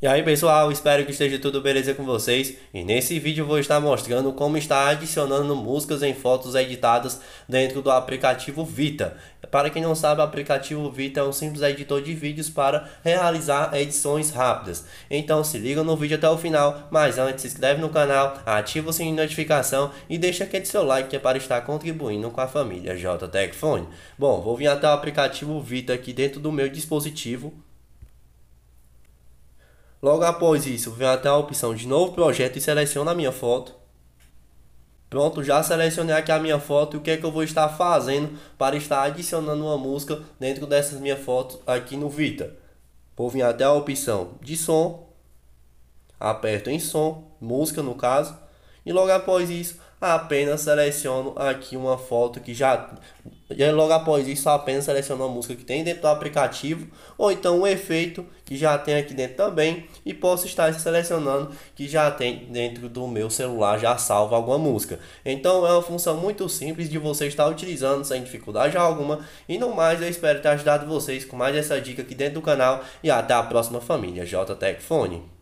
E aí pessoal, espero que esteja tudo beleza com vocês e nesse vídeo vou estar mostrando como está adicionando músicas em fotos editadas dentro do aplicativo Vita. Para quem não sabe, o aplicativo Vita é um simples editor de vídeos para realizar edições rápidas. Então se liga no vídeo até o final, mas antes se inscreve no canal, ativa o sininho de notificação e deixa aquele seu like que é para estar contribuindo com a família JTech Phone. Bom, vou vir até o aplicativo Vita aqui dentro do meu dispositivo Logo após isso, venho até a opção de novo projeto e seleciono a minha foto. Pronto, já selecionei aqui a minha foto e o que é que eu vou estar fazendo para estar adicionando uma música dentro dessas minhas fotos aqui no Vita. Vou vir até a opção de som, aperto em som, música no caso, e logo após isso apenas seleciono aqui uma foto que já e logo após isso, apenas seleciona uma música que tem dentro do aplicativo ou então um efeito que já tem aqui dentro também e posso estar selecionando que já tem dentro do meu celular, já salva alguma música. Então é uma função muito simples de você estar utilizando sem dificuldade alguma. E no mais, eu espero ter ajudado vocês com mais essa dica aqui dentro do canal e até a próxima família JTech Fone.